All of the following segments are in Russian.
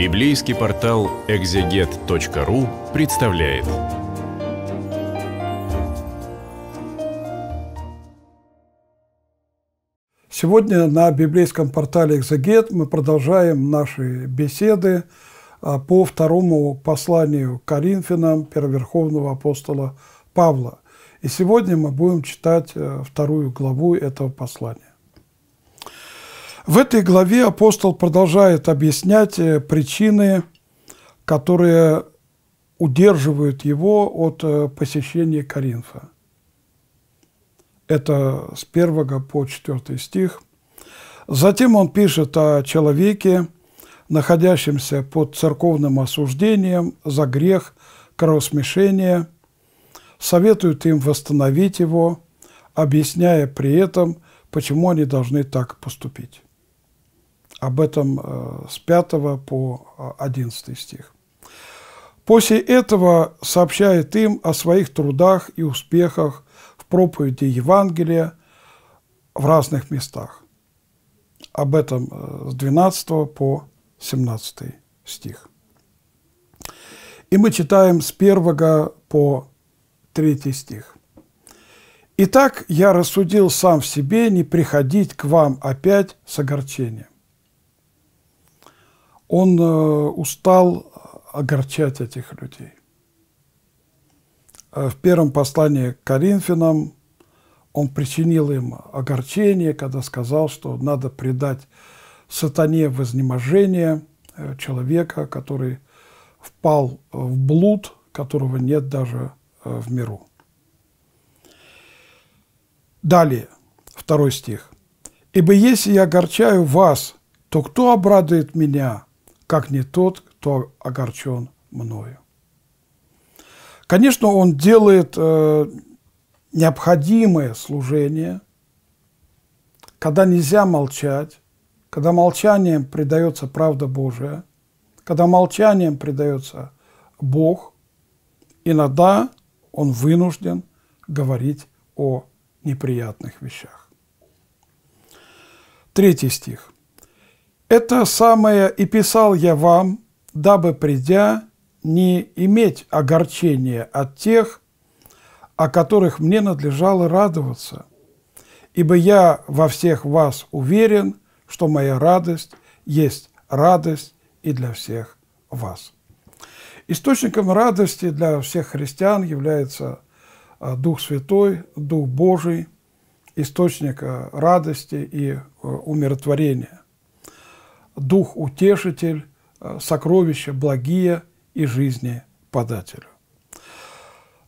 Библейский портал экзегет.ру представляет. Сегодня на библейском портале «Экзегет» мы продолжаем наши беседы а, по второму посланию Коринфянам первоверховного апостола Павла. И сегодня мы будем читать э, вторую главу этого послания. В этой главе апостол продолжает объяснять э, причины, которые удерживают его от э, посещения Коринфа. Это с 1 по 4 стих. Затем он пишет о человеке, находящемся под церковным осуждением за грех кровосмешения, советует им восстановить его, объясняя при этом, почему они должны так поступить. Об этом э, с 5 по 11 э, стих. После этого сообщает им о своих трудах и успехах в проповеди Евангелия в разных местах. Об этом э, с 12 по 17 стих. И мы читаем с 1 по 3 стих. «Итак, я рассудил сам в себе не приходить к вам опять с огорчением, он э, устал огорчать этих людей. Э, в первом послании к Коринфянам он причинил им огорчение, когда сказал, что надо предать сатане вознеможение э, человека, который впал в блуд, которого нет даже в миру. Далее, второй стих. «Ибо если я огорчаю вас, то кто обрадует меня?» как не тот, кто огорчен мною. Конечно, он делает э, необходимое служение, когда нельзя молчать, когда молчанием предается правда Божия, когда молчанием предается Бог, иногда он вынужден говорить о неприятных вещах. Третий стих – это самое и писал я вам, дабы придя, не иметь огорчения от тех, о которых мне надлежало радоваться, ибо я во всех вас уверен, что моя радость есть радость и для всех вас. Источником радости для всех христиан является а, Дух Святой, Дух Божий, источник а, радости и а, умиротворения. Дух Утешитель, э, сокровища благие и жизни подателю.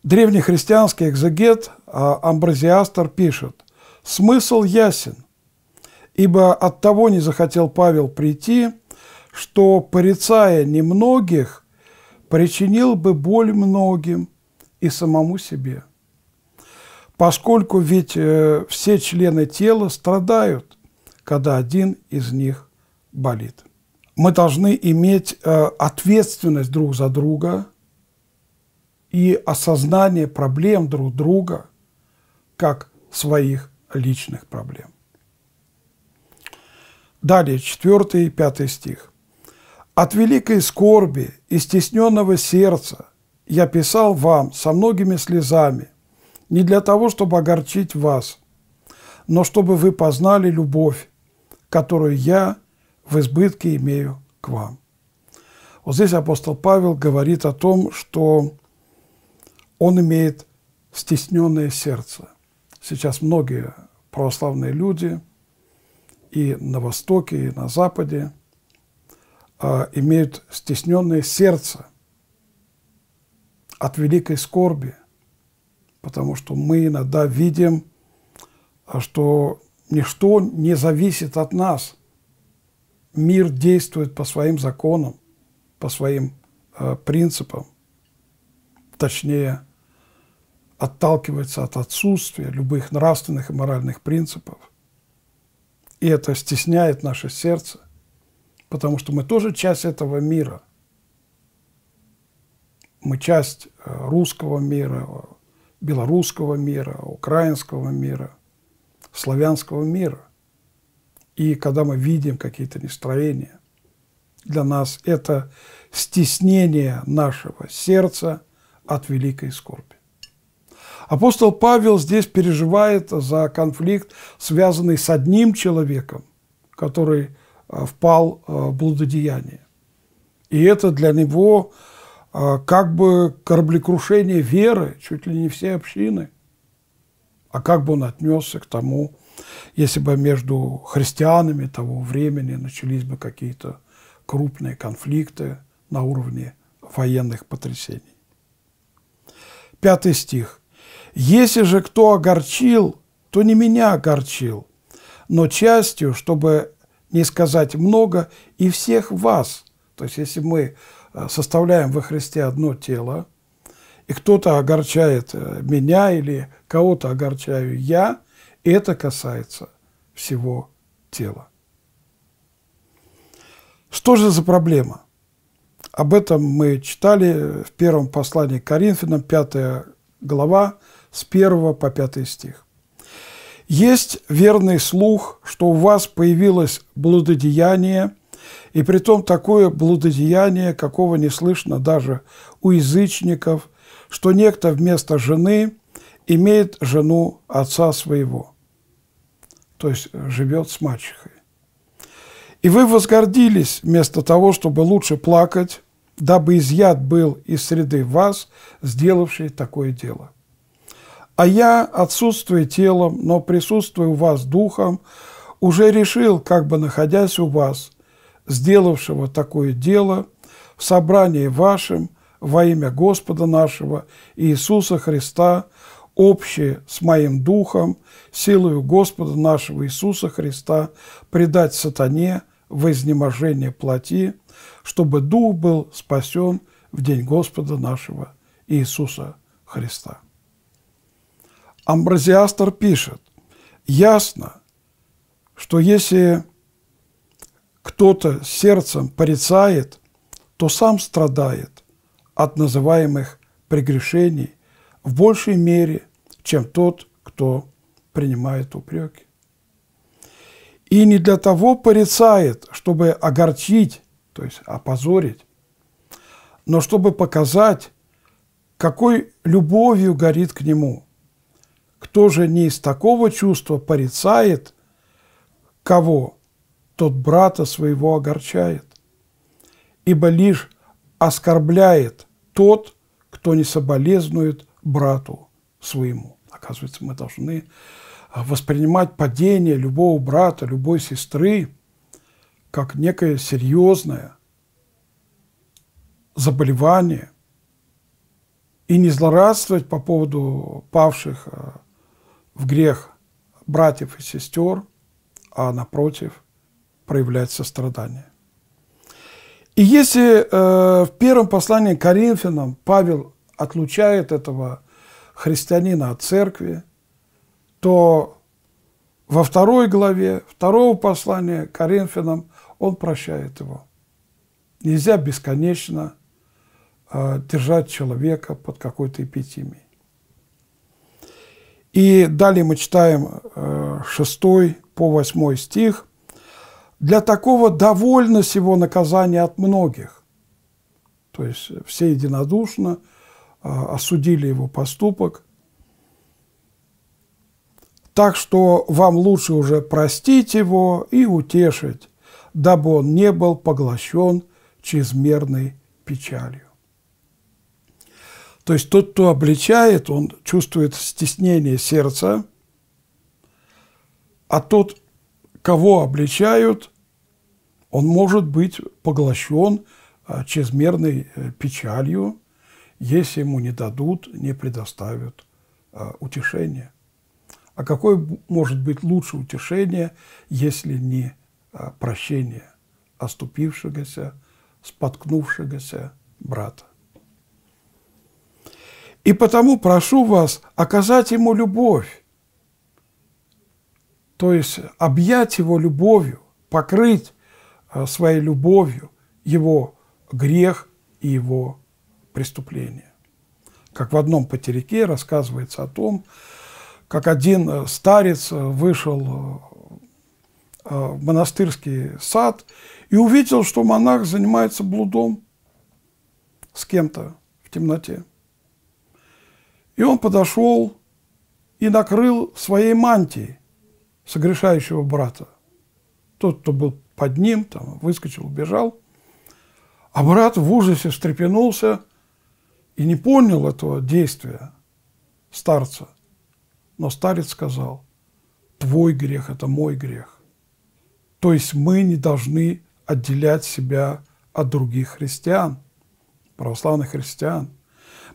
Древнехристианский экзегет э, Амбразиастр пишет, «Смысл ясен, ибо от того не захотел Павел прийти, что, порицая немногих, причинил бы боль многим и самому себе. Поскольку ведь э, все члены тела страдают, когда один из них болит. Мы должны иметь э, ответственность друг за друга и осознание проблем друг друга как своих личных проблем. Далее, 4 и 5 стих. «От великой скорби и стесненного сердца я писал вам со многими слезами, не для того, чтобы огорчить вас, но чтобы вы познали любовь, которую я – в избытке имею к вам. Вот здесь апостол Павел говорит о том, что он имеет стесненное сердце. Сейчас многие православные люди и на Востоке, и на Западе э, имеют стесненное сердце от великой скорби, потому что мы иногда видим, а, что ничто не зависит от нас – мир действует по своим законам, по своим э, принципам, точнее, отталкивается от отсутствия любых нравственных и моральных принципов. И это стесняет наше сердце, потому что мы тоже часть этого мира. Мы часть э, русского мира, белорусского мира, украинского мира, славянского мира – и когда мы видим какие-то нестроения, для нас это стеснение нашего сердца от великой скорби. Апостол Павел здесь переживает за конфликт, связанный с одним человеком, который э, впал э, в блудодеяние. И это для него э, как бы кораблекрушение веры, чуть ли не всей общины. А как бы он отнесся к тому, если бы между христианами того времени начались бы какие-то крупные конфликты на уровне военных потрясений. Пятый стих. «Если же кто огорчил, то не меня огорчил, но частью, чтобы не сказать много, и всех вас». То есть если мы э, составляем во Христе одно тело, и кто-то огорчает э, меня или кого-то огорчаю я – это касается всего тела. Что же за проблема? Об этом мы читали в первом послании к Коринфянам, 5 глава, с 1 по 5 стих. Есть верный слух, что у вас появилось блудодеяние, и при том такое блудодеяние, какого не слышно даже у язычников, что некто вместо жены имеет жену отца своего то есть э, живет с мачехой. И вы возгордились вместо того, чтобы лучше плакать, дабы изъят был из среды вас, сделавший такое дело. А я, отсутствуя телом, но присутствуя у вас духом, уже решил, как бы находясь у вас, сделавшего такое дело, в собрании вашем во имя Господа нашего Иисуса Христа – общее с моим духом, силою Господа нашего Иисуса Христа, предать сатане в изнеможение плоти, чтобы дух был спасен в день Господа нашего Иисуса Христа. Амбразиастр пишет, ясно, что если кто-то сердцем порицает, то сам страдает от называемых прегрешений в большей мере, чем тот, кто принимает упреки. И не для того порицает, чтобы огорчить, то есть опозорить, но чтобы показать, какой любовью горит к нему. Кто же не из такого чувства порицает, кого тот брата своего огорчает? Ибо лишь оскорбляет тот, кто не соболезнует брату своему. Оказывается, мы должны воспринимать падение любого брата, любой сестры как некое серьезное заболевание и не злорадствовать по поводу павших э, в грех братьев и сестер, а напротив проявлять сострадание. И если э, в первом послании к Коринфянам Павел отлучает этого христианина от церкви, то во второй главе второго послания к Коринфянам он прощает его. Нельзя бесконечно э, держать человека под какой-то эпитемией. И далее мы читаем э, а, 6 по 8 стих. «Для такого довольно сего наказания от многих». То есть все единодушно – а, осудили его поступок. Так что вам лучше уже простить его и утешить, дабы он не был поглощен чрезмерной печалью. То есть тот, кто обличает, он чувствует стеснение сердца, а тот, кого обличают, он может быть поглощен а, чрезмерной э, печалью – если ему не дадут, не предоставят а, утешения. А какое может быть лучше утешение, если не а, прощение оступившегося, споткнувшегося брата? И потому прошу вас оказать ему любовь, то есть объять его любовью, покрыть а, своей любовью его грех и его преступления. Как в одном потерике рассказывается о том, как один э, старец э, вышел э, в монастырский сад и увидел, что монах занимается блудом с кем-то в темноте. И он подошел и накрыл своей мантией согрешающего брата. Тот, кто был под ним, там, выскочил, убежал. А брат в ужасе встрепенулся и не понял этого действия старца. Но старец сказал, твой грех – это мой грех. То есть мы не должны отделять себя от других христиан, православных христиан.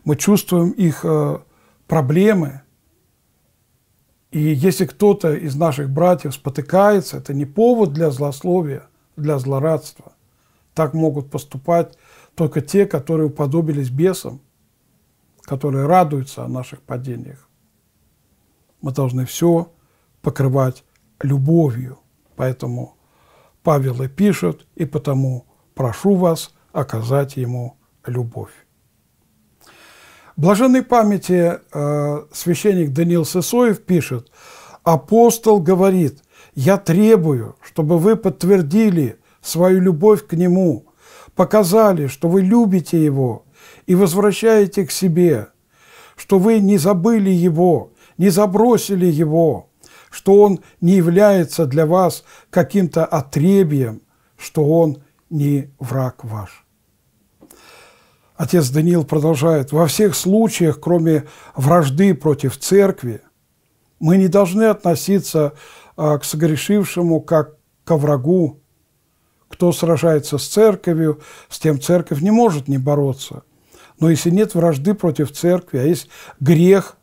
Мы чувствуем их э, проблемы. И если кто-то из наших братьев спотыкается, это не повод для злословия, для злорадства. Так могут поступать только те, которые уподобились бесам – которые радуются о наших падениях. Мы должны все покрывать любовью. Поэтому Павел и пишет, и потому прошу вас оказать ему любовь. Блаженной памяти э, священник Даниил Сысоев пишет, апостол говорит, я требую, чтобы вы подтвердили свою любовь к нему, показали, что вы любите его, и возвращаете к себе, что вы не забыли Его, не забросили Его, что Он не является для вас каким-то отребием, что Он не враг ваш. Отец Даниил продолжает, во всех случаях, кроме вражды против церкви, мы не должны относиться а, к согрешившему как ко врагу. Кто сражается с церковью, с тем церковь не может не бороться. Но если нет вражды против церкви, а есть грех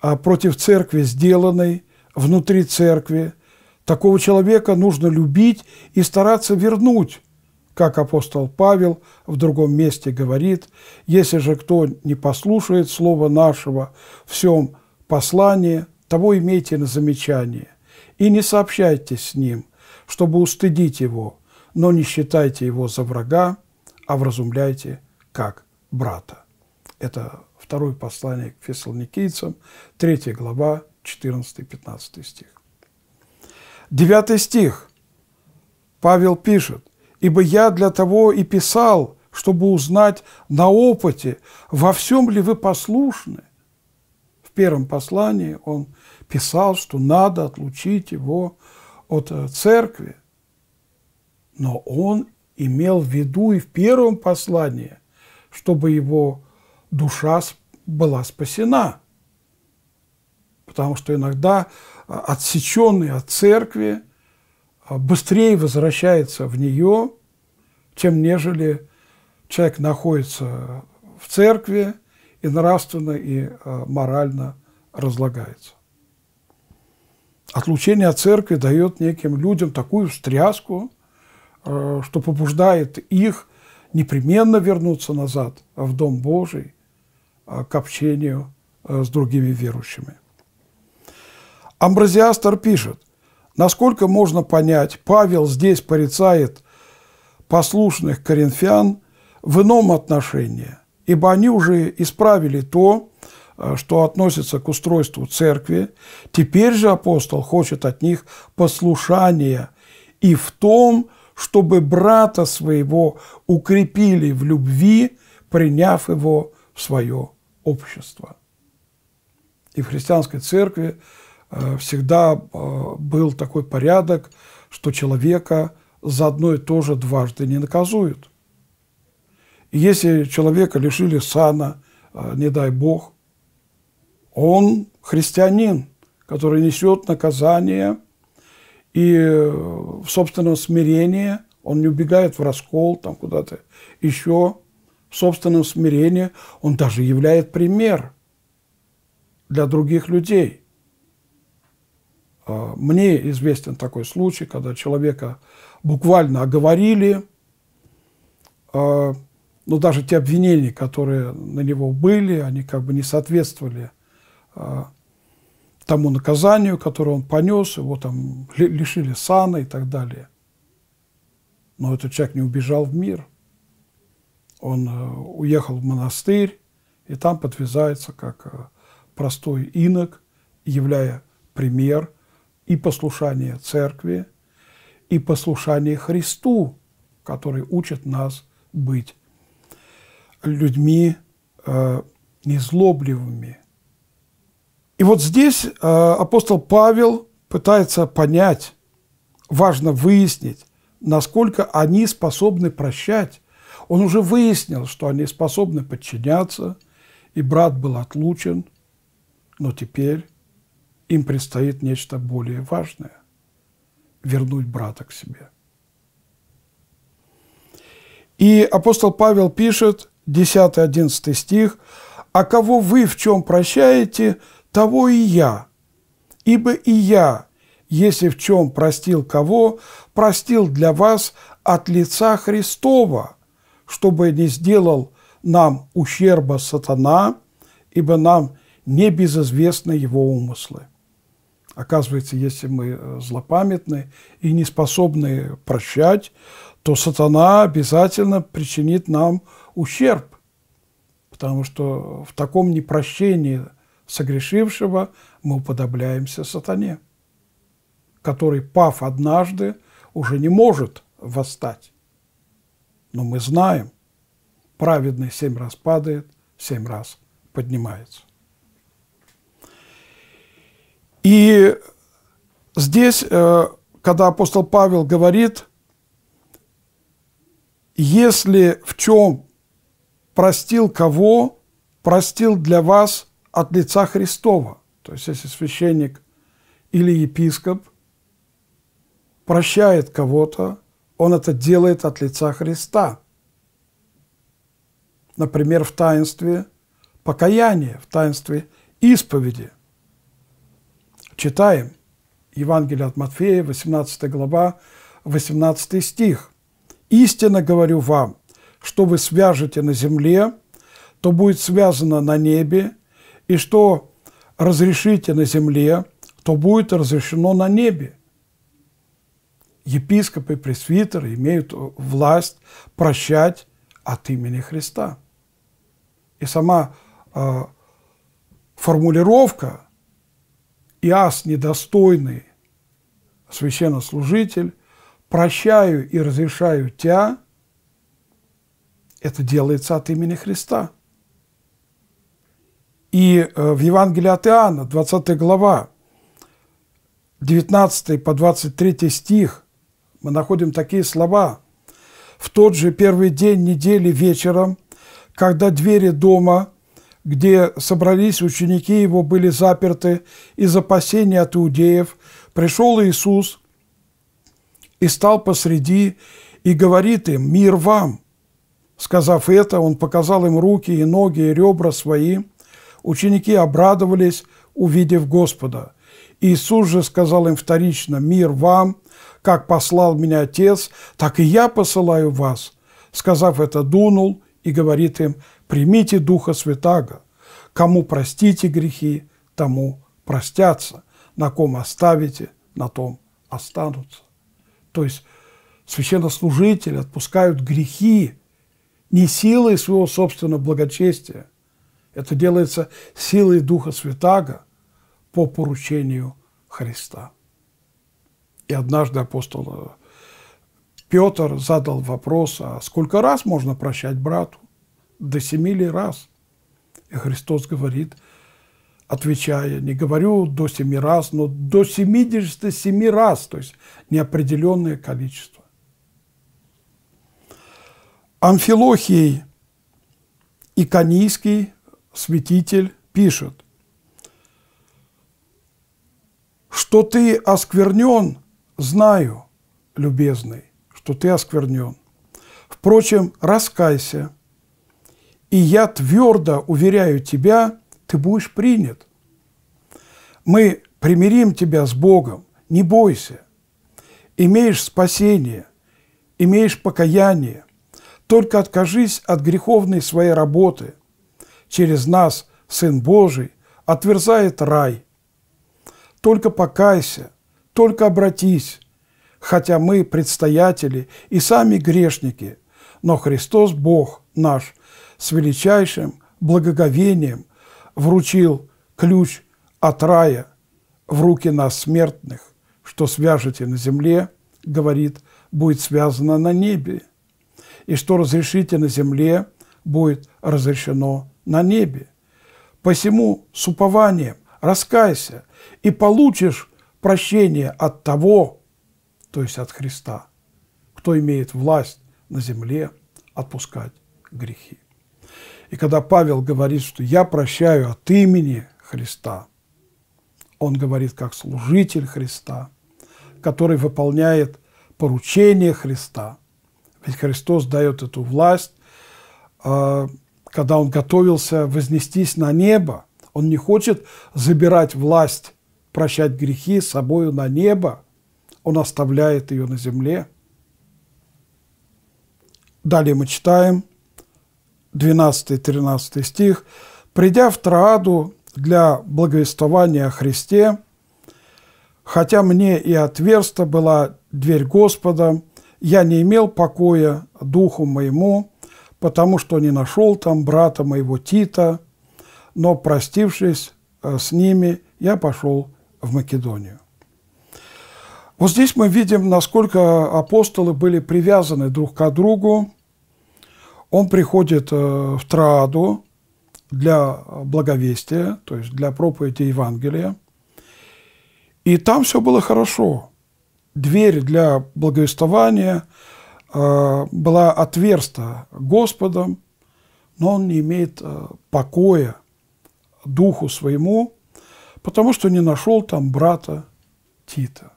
а против церкви сделанный, внутри церкви, такого человека нужно любить и стараться вернуть, как апостол Павел в другом месте говорит, «Если же кто не послушает слова нашего всем послании, того имейте на замечание, и не сообщайтесь с ним, чтобы устыдить его, но не считайте его за врага, а вразумляйте как брата. Это второе послание к фессалоникийцам, 3 глава, 14-15 стих. 9 стих. Павел пишет, «Ибо я для того и писал, чтобы узнать на опыте, во всем ли вы послушны». В первом послании он писал, что надо отлучить его от э, церкви, но он имел в виду и в первом послании чтобы его душа была спасена. Потому что иногда а, отсеченный от церкви а, быстрее возвращается в нее, чем нежели человек находится в церкви и нравственно, и а, морально разлагается. Отлучение от церкви дает неким людям такую встряску, что побуждает их непременно вернуться назад в Дом Божий а, к общению а, с другими верующими. Амбразиастр пишет, насколько можно понять, Павел здесь порицает послушных коринфян в ином отношении, ибо они уже исправили то, а, что относится к устройству церкви, теперь же апостол хочет от них послушания и в том, что чтобы брата своего укрепили в любви, приняв его в свое общество. И в христианской церкви э, всегда э, был такой порядок, что человека за одно и то же дважды не наказуют. И если человека лишили сана, э, не дай бог, он христианин, который несет наказание – и э, в собственном смирении он не убегает в раскол, там куда-то еще. В собственном смирении он даже являет пример для других людей. А, мне известен такой случай, когда человека буквально оговорили, а, но ну, даже те обвинения, которые на него были, они как бы не соответствовали а, тому наказанию, которое он понес, его там лишили сана и так далее. Но этот человек не убежал в мир. Он э, уехал в монастырь, и там подвязается как э, простой инок, являя пример и послушание церкви, и послушание Христу, который учит нас быть людьми э, незлобливыми, и вот здесь э, апостол Павел пытается понять, важно выяснить, насколько они способны прощать. Он уже выяснил, что они способны подчиняться, и брат был отлучен, но теперь им предстоит нечто более важное – вернуть брата к себе. И апостол Павел пишет, 10-11 стих, «А кого вы в чем прощаете – того и я. Ибо и я, если в чем простил кого, простил для вас от лица Христова, чтобы не сделал нам ущерба сатана, ибо нам не безызвестны его умыслы. Оказывается, если мы э, злопамятны и не способны прощать, то сатана обязательно причинит нам ущерб, потому что в таком непрощении – согрешившего, мы уподобляемся сатане, который, пав однажды, уже не может восстать. Но мы знаем, праведный семь раз падает, семь раз поднимается. И здесь, э, когда апостол Павел говорит, если в чем простил кого, простил для вас – от лица Христова. То есть если священник или епископ прощает кого-то, он это делает от лица Христа. Например, в таинстве покаяния, в таинстве исповеди. Читаем Евангелие от Матфея, 18 глава, 18 стих. «Истинно говорю вам, что вы свяжете на земле, то будет связано на небе, и что разрешите на земле, то будет разрешено на небе. Епископы, пресвитеры имеют власть прощать от имени Христа. И сама э, формулировка «Иас недостойный священнослужитель, прощаю и разрешаю тебя» это делается от имени Христа – и э, в Евангелии от Иоанна, 20 глава, 19 по 23 стих, мы находим такие слова. «В тот же первый день недели вечером, когда двери дома, где собрались ученики его, были заперты из опасения от иудеев, пришел Иисус и стал посреди и говорит им «Мир вам!» Сказав это, он показал им руки и ноги и ребра свои – Ученики обрадовались, увидев Господа. Иисус же сказал им вторично, «Мир вам, как послал меня Отец, так и я посылаю вас». Сказав это, дунул и говорит им, «Примите Духа Святаго, кому простите грехи, тому простятся, на ком оставите, на том останутся». То есть священнослужители отпускают грехи не силой своего собственного благочестия, это делается силой Духа Святаго по поручению Христа. И однажды апостол э, Петр задал вопрос, а сколько раз можно прощать брату? До семи ли раз? И Христос говорит, отвечая, не говорю до семи раз, но до семи раз, то есть неопределенное количество. Амфилохий Иконийский святитель пишет, что ты осквернен, знаю, любезный, что ты осквернен. Впрочем, раскайся, и я твердо уверяю тебя, ты будешь принят. Мы примирим тебя с Богом, не бойся. Имеешь спасение, имеешь покаяние. Только откажись от греховной своей работы – через нас Сын Божий отверзает рай. Только покайся, только обратись, хотя мы предстоятели и сами грешники, но Христос Бог наш с величайшим благоговением вручил ключ от рая в руки нас смертных, что свяжете на земле, говорит, будет связано на небе, и что разрешите на земле, будет разрешено на небе. Посему с упованием раскайся и получишь прощение от того, то есть от Христа, кто имеет власть на земле отпускать грехи. И когда Павел говорит, что я прощаю от имени Христа, он говорит как служитель Христа, который выполняет поручение Христа. Ведь Христос дает эту власть а, когда он готовился вознестись на небо, он не хочет забирать власть, прощать грехи с собою на небо, он оставляет ее на земле. Далее мы читаем 12-13 стих. «Придя в Трааду для благовествования о Христе, хотя мне и отверста была дверь Господа, я не имел покоя духу моему, потому что не нашел там брата моего Тита, но, простившись э, с ними, я пошел в Македонию. Вот здесь мы видим, насколько апостолы были привязаны друг к другу. Он приходит э, в Трааду для благовестия, то есть для проповеди Евангелия. И там все было хорошо. Дверь для благовествования – Э, была отверста Господом, но он не имеет э, покоя духу своему, потому что не нашел там брата Тита.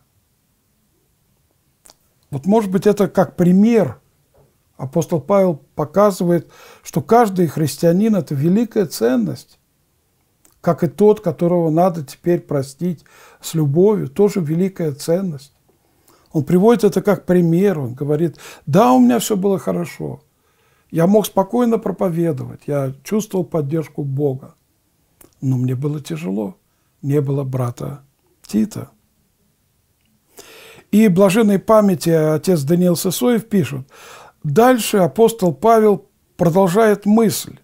Вот может быть это как пример апостол Павел показывает, что каждый христианин – это великая ценность, как и тот, которого надо теперь простить с любовью, тоже великая ценность. Он приводит это как пример, он говорит, да, у меня все было хорошо. Я мог спокойно проповедовать, я чувствовал поддержку Бога. Но мне было тяжело, не было брата Тита. И блаженной памяти отец Даниил Сысоев пишет, дальше апостол Павел продолжает мысль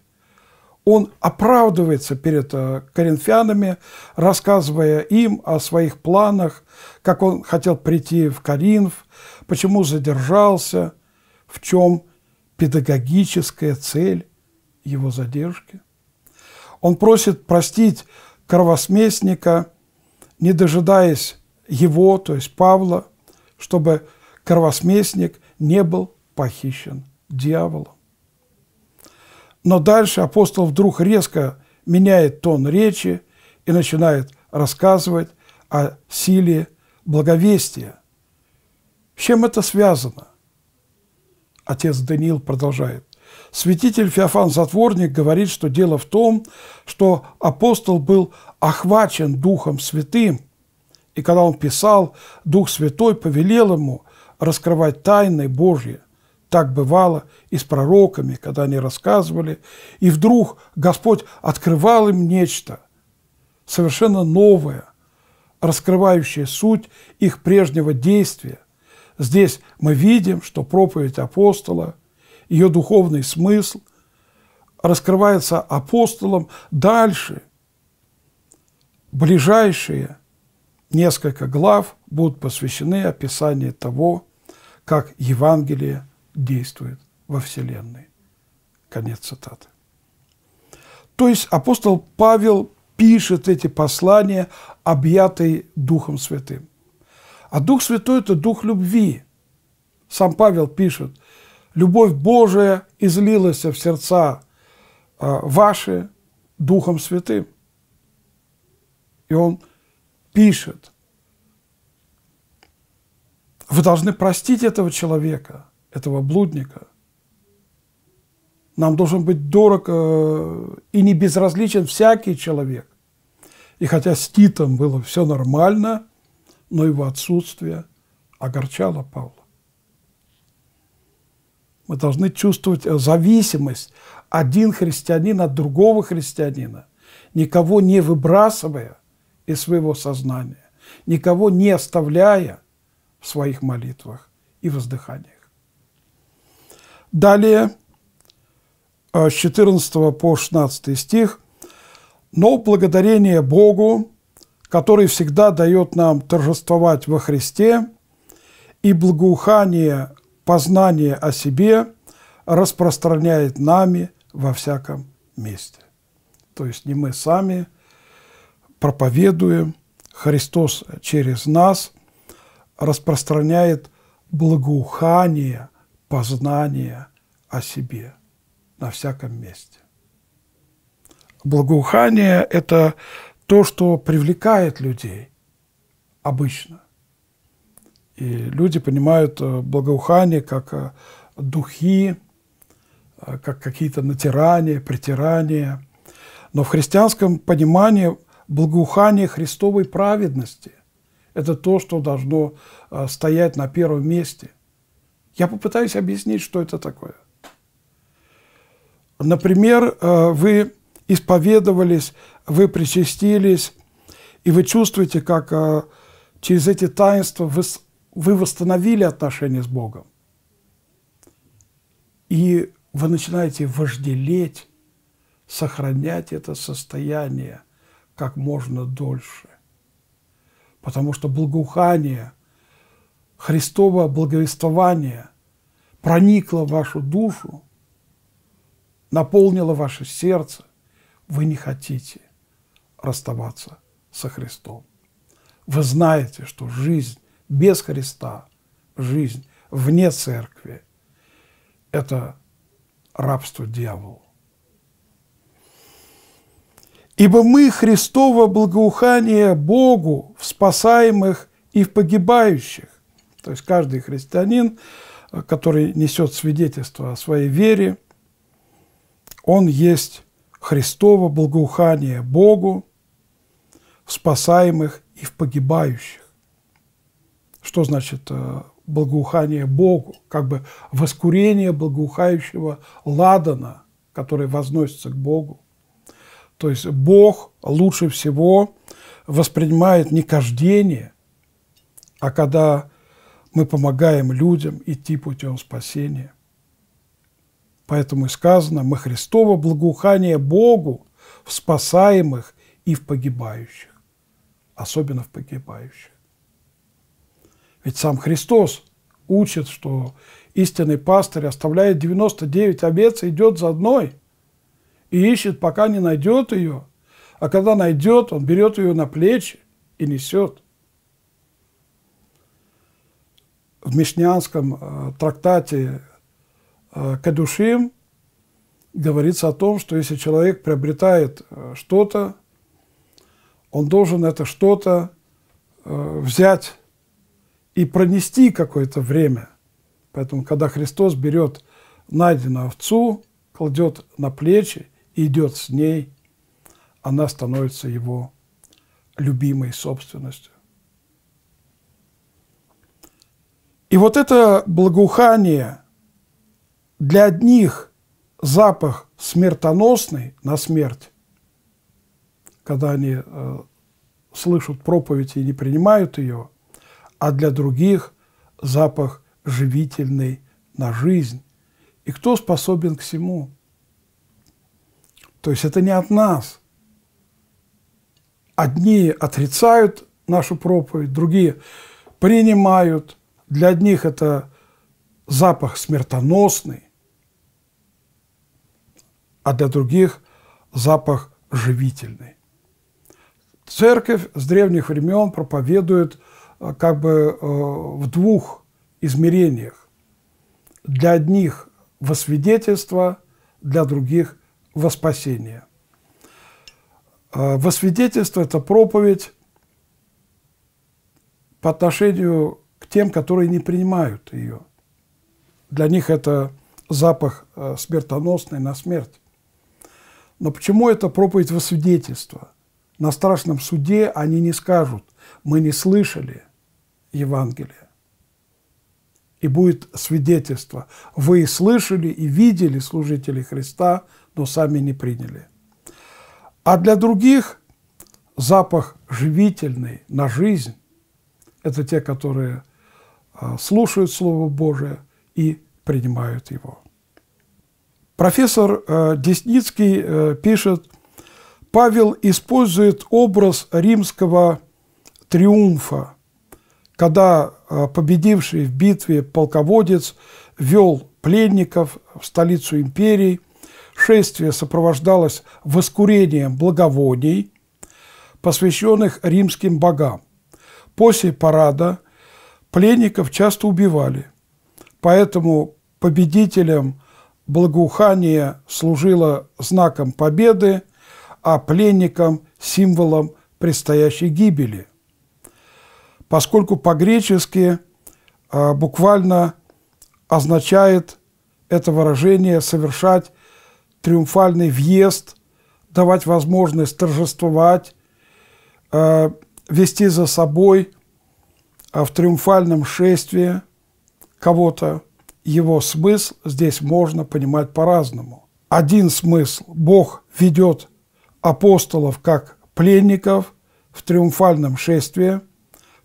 он оправдывается перед э, коринфянами, рассказывая им о своих планах, как он хотел прийти в Коринф, почему задержался, в чем педагогическая цель его задержки. Он просит простить кровосместника, не дожидаясь его, то есть Павла, чтобы кровосместник не был похищен дьяволом. Но дальше апостол вдруг резко меняет тон речи и начинает рассказывать о силе благовестия. С чем это связано? Отец Даниил продолжает. Святитель Феофан Затворник говорит, что дело в том, что апостол был охвачен Духом Святым, и когда он писал, Дух Святой повелел ему раскрывать тайны Божьи – так бывало и с пророками, когда они рассказывали, и вдруг Господь открывал им нечто совершенно новое, раскрывающее суть их прежнего действия. Здесь мы видим, что проповедь апостола, ее духовный смысл раскрывается апостолом дальше. Ближайшие несколько глав будут посвящены описанию того, как Евангелие – действует во Вселенной. Конец цитаты. То есть апостол Павел пишет эти послания, объятые Духом Святым. А Дух Святой – это Дух любви. Сам Павел пишет, «Любовь Божия излилась в сердца а, ваши Духом Святым». И он пишет, «Вы должны простить этого человека, этого блудника. Нам должен быть дорог э, и не безразличен всякий человек. И хотя с Титом было все нормально, но его отсутствие огорчало Павла. Мы должны чувствовать э, зависимость один христианин от другого христианина, никого не выбрасывая из своего сознания, никого не оставляя в своих молитвах и воздыханиях. Далее, э, с 14 по 16 стих. «Но благодарение Богу, который всегда дает нам торжествовать во Христе, и благоухание познание о себе распространяет нами во всяком месте». То есть не мы сами проповедуем, Христос через нас распространяет благоухание – познание о себе на всяком месте. Благоухание – это то, что привлекает людей обычно. И люди понимают э, благоухание как э, духи, э, как какие-то натирания, притирания. Но в христианском понимании благоухание Христовой праведности – это то, что должно стоять на первом месте – я попытаюсь объяснить, что это такое. Например, э, вы исповедовались, вы причастились, и вы чувствуете, как э, через эти таинства вы, восстановили отношения с Богом. И вы начинаете вожделеть, сохранять это состояние как можно дольше. Потому что благоухание – Христово благовествование проникло в вашу душу, наполнило ваше сердце, вы не хотите расставаться со Христом. Вы знаете, что жизнь без Христа, жизнь вне церкви – это рабство дьяволу. Ибо мы Христово благоухание Богу в спасаемых и в погибающих, то есть каждый христианин, э, который несет свидетельство о своей вере, он есть Христово благоухание Богу в спасаемых и в погибающих. Что значит э, благоухание Богу? Как бы воскурение благоухающего ладана, который возносится к Богу. То есть Бог лучше всего воспринимает не каждение, а когда мы помогаем людям идти путем спасения. Поэтому и сказано, мы Христово благоухание Богу в спасаемых и в погибающих, особенно в погибающих. Ведь сам Христос учит, что истинный пастырь оставляет 99 овец и идет за одной, и ищет, пока не найдет ее, а когда найдет, он берет ее на плечи и несет – в Мишнянском э, трактате э, Кадушим говорится о том, что если человек приобретает э, что-то, он должен это что-то взять и пронести какое-то время. Поэтому, когда Христос берет найденную овцу, кладет на плечи и идет с ней, она становится его любимой собственностью. И вот это благоухание для одних запах смертоносный на смерть, когда они э, слышат проповедь и не принимают ее, а для других запах живительный на жизнь. И кто способен к всему? То есть это не от нас. Одни отрицают нашу проповедь, другие принимают – для одних это запах смертоносный, а для других запах живительный. Церковь с древних времен проповедует э, как бы э, в двух измерениях. Для одних – во свидетельство, для других – во спасение. Э, во свидетельство – это проповедь по отношению к тем, которые не принимают ее. Для них это запах э, смертоносный на смерть. Но почему это проповедь во свидетельство? На страшном суде они не скажут, мы не слышали Евангелие. И будет свидетельство, вы слышали и видели служителей Христа, но сами не приняли. А для других запах живительный на жизнь – это те, которые а, слушают Слово Божие и принимают его. Профессор э, Десницкий э, пишет, Павел использует образ римского триумфа, когда э, победивший в битве полководец вел пленников в столицу империи, шествие сопровождалось воскурением благовоний, посвященных римским богам. После парада пленников часто убивали. Поэтому победителям благоухание служило знаком победы, а пленникам – символом предстоящей гибели. Поскольку по-гречески а, буквально означает это выражение «совершать триумфальный въезд», давать возможность торжествовать, а, вести за собой – а в триумфальном шествии кого-то, его смысл здесь можно понимать по-разному. Один смысл – Бог ведет апостолов как пленников в триумфальном шествии.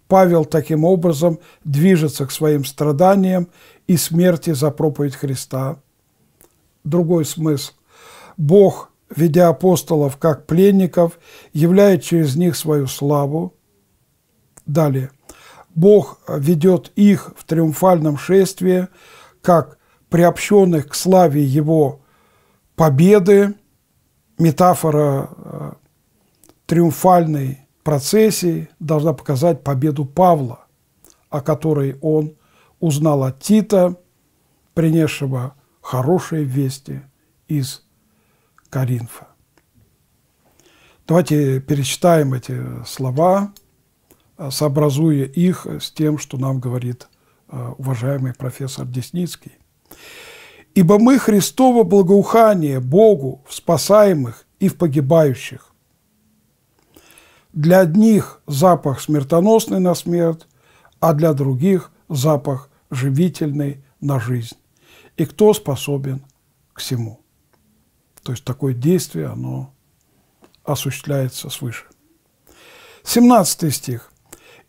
Павел таким образом движется к своим страданиям и смерти за проповедь Христа. Другой смысл – Бог, ведя апостолов как пленников, являет через них свою славу. Далее – Бог ведет их в триумфальном шествии, как приобщенных к славе Его победы, метафора э, триумфальной процессии должна показать победу Павла, о которой он узнал от Тита, принесшего хорошие вести из Каринфа. Давайте перечитаем эти слова. Э, сообразуя их с тем, что нам говорит э, уважаемый профессор Десницкий. «Ибо мы Христово благоухание Богу в спасаемых и в погибающих. Для одних запах смертоносный на смерть, а для других запах живительный на жизнь. И кто способен к всему?» То есть такое действие, оно осуществляется свыше. 17 стих.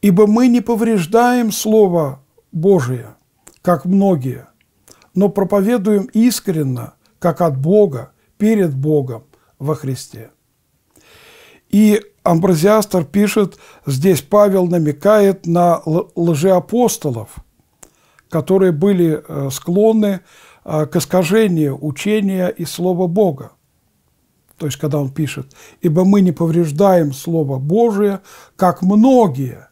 Ибо мы не повреждаем Слово Божие, как многие, но проповедуем искренно, как от Бога, перед Богом во Христе. И Амбразиастр пишет, здесь Павел намекает на лжеапостолов, которые были э, склонны э, к искажению учения и Слова Бога. То есть, когда он пишет, «Ибо мы не повреждаем Слово Божие, как многие,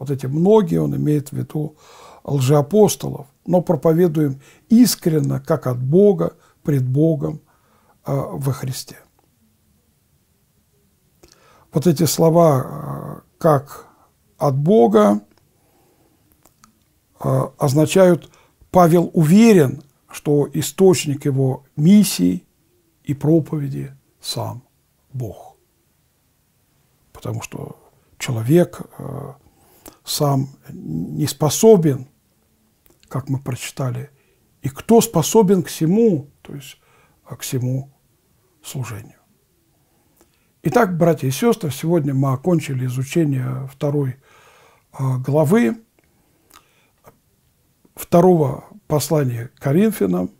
вот эти многие, он имеет в виду лжеапостолов, но проповедуем искренно, как от Бога, пред Богом э, во Христе. Вот эти слова э, «как от Бога» э, означают, Павел уверен, что источник его миссии и проповеди – сам Бог. Потому что человек э, сам не способен, как мы прочитали, и кто способен к всему, то есть а к всему служению. Итак, братья и сестры, сегодня мы окончили изучение второй а, главы второго послания Коринфянам.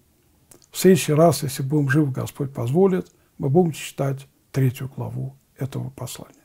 В следующий раз, если будем живы, Господь позволит, мы будем читать третью главу этого послания.